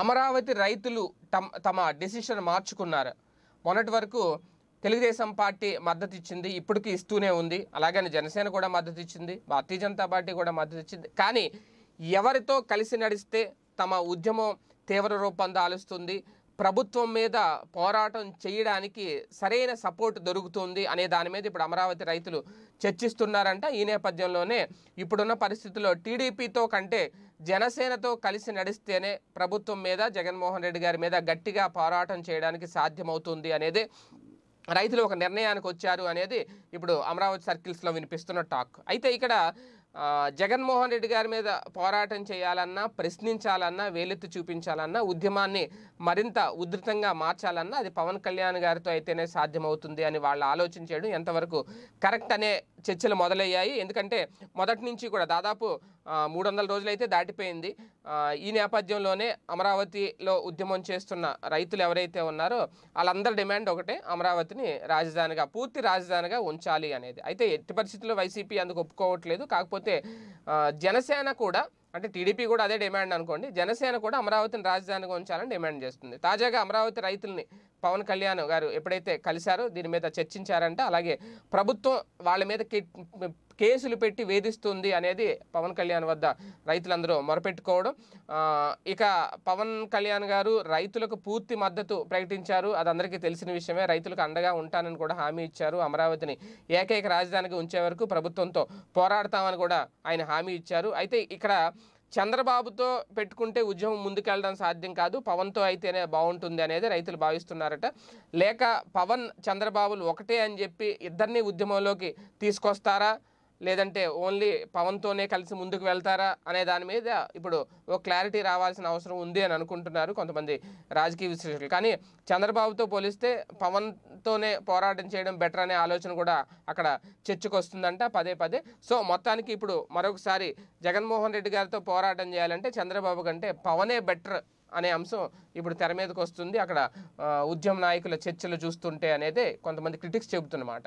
అమరావతి రైతులు తమ తమ డెసిషన్ మార్చుకున్నారు మొన్నటి వరకు తెలుగుదేశం పార్టీ మద్దతు ఇచ్చింది ఇప్పటికి ఇస్తూనే ఉంది అలాగని జనసేన కూడా మద్దతు ఇచ్చింది భారతీయ జనతా పార్టీ కూడా మద్దతు ఇచ్చింది కానీ ఎవరితో కలిసి నడిస్తే తమ ఉద్యమం తీవ్ర రూపం దాలుస్తుంది ప్రభుత్వం మీద పోరాటం చేయడానికి సరైన సపోర్ట్ దొరుకుతుంది అనే దాని మీద ఇప్పుడు అమరావతి రైతులు చర్చిస్తున్నారంట ఈ నేపథ్యంలోనే ఇప్పుడున్న పరిస్థితుల్లో టీడీపీతో కంటే జనసేనతో కలిసి నడిస్తేనే ప్రభుత్వం మీద జగన్మోహన్ రెడ్డి గారి మీద గట్టిగా పోరాటం చేయడానికి సాధ్యమవుతుంది అనేది రైతులు ఒక నిర్ణయానికి వచ్చారు అనేది ఇప్పుడు అమరావతి సర్కిల్స్లో వినిపిస్తున్న టాక్ అయితే ఇక్కడ జగన్మోహన్ రెడ్డి గారి మీద పోరాటం చేయాలన్నా ప్రశ్నించాలన్నా వేలెత్తి చూపించాలన్నా ఉద్యమాన్ని మరింత ఉధృతంగా మార్చాలన్నా అది పవన్ కళ్యాణ్ గారితో అయితేనే సాధ్యమవుతుంది అని వాళ్ళు ఆలోచన చేయడం ఎంతవరకు కరెక్ట్ అనే చర్చలు మొదలయ్యాయి ఎందుకంటే మొదటి నుంచి కూడా దాదాపు మూడు వందల రోజులైతే దాటిపోయింది ఈ నేపథ్యంలోనే అమరావతిలో ఉద్యమం చేస్తున్న రైతులు ఎవరైతే ఉన్నారో వాళ్ళందరి డిమాండ్ ఒకటే అమరావతిని రాజధానిగా పూర్తి రాజధానిగా ఉంచాలి అనేది అయితే ఎట్టి పరిస్థితుల్లో వైసీపీ అందుకు ఒప్పుకోవట్లేదు కాకపోతే జనసేన కూడా అంటే టీడీపీ కూడా అదే డిమాండ్ అనుకోండి జనసేన కూడా అమరావతిని రాజధానిగా ఉంచాలని డిమాండ్ చేస్తుంది తాజాగా అమరావతి రైతుల్ని పవన్ కళ్యాణ్ గారు ఎప్పుడైతే కలిశారో దీని మీద చర్చించారంటే అలాగే ప్రభుత్వం వాళ్ళ మీద కేసులు పెట్టి వేధిస్తుంది అనేది పవన్ కళ్యాణ్ వద్ద రైతులందరూ మొరపెట్టుకోవడం ఇక పవన్ కళ్యాణ్ గారు రైతులకు పూర్తి మద్దతు ప్రకటించారు అది అందరికీ తెలిసిన విషయమే రైతులకు అండగా ఉంటానని కూడా హామీ ఇచ్చారు అమరావతిని ఏకైక రాజధానికి ఉంచే వరకు ప్రభుత్వంతో పోరాడతామని కూడా ఆయన హామీ ఇచ్చారు అయితే ఇక్కడ చంద్రబాబుతో పెట్టుకుంటే ఉద్యమం ముందుకెళ్ళడం సాధ్యం కాదు పవన్తో అయితేనే బాగుంటుంది అనేది రైతులు భావిస్తున్నారట లేక పవన్ చంద్రబాబులు ఒకటే అని చెప్పి ఇద్దరిని ఉద్యమంలోకి తీసుకొస్తారా లేదంటే ఓన్లీ పవన్తోనే కలిసి ముందుకు వెళ్తారా అనే దాని మీద ఇప్పుడు ఓ క్లారిటీ రావాల్సిన అవసరం ఉంది అని అనుకుంటున్నారు కొంతమంది రాజకీయ విశ్లేషకులు కానీ చంద్రబాబుతో పోలిస్తే పవన్తోనే పోరాటం చేయడం బెటర్ అనే ఆలోచన కూడా అక్కడ చర్చకు వస్తుందంట పదే పదే సో మొత్తానికి ఇప్పుడు మరొకసారి జగన్మోహన్ రెడ్డి గారితో పోరాటం చేయాలంటే చంద్రబాబు కంటే పవనే బెటర్ అనే అంశం ఇప్పుడు తెర మీదకి వస్తుంది అక్కడ ఉద్యమ నాయకుల చర్చలు చూస్తుంటే అనేది కొంతమంది క్రిటిక్స్ చెబుతున్నమాట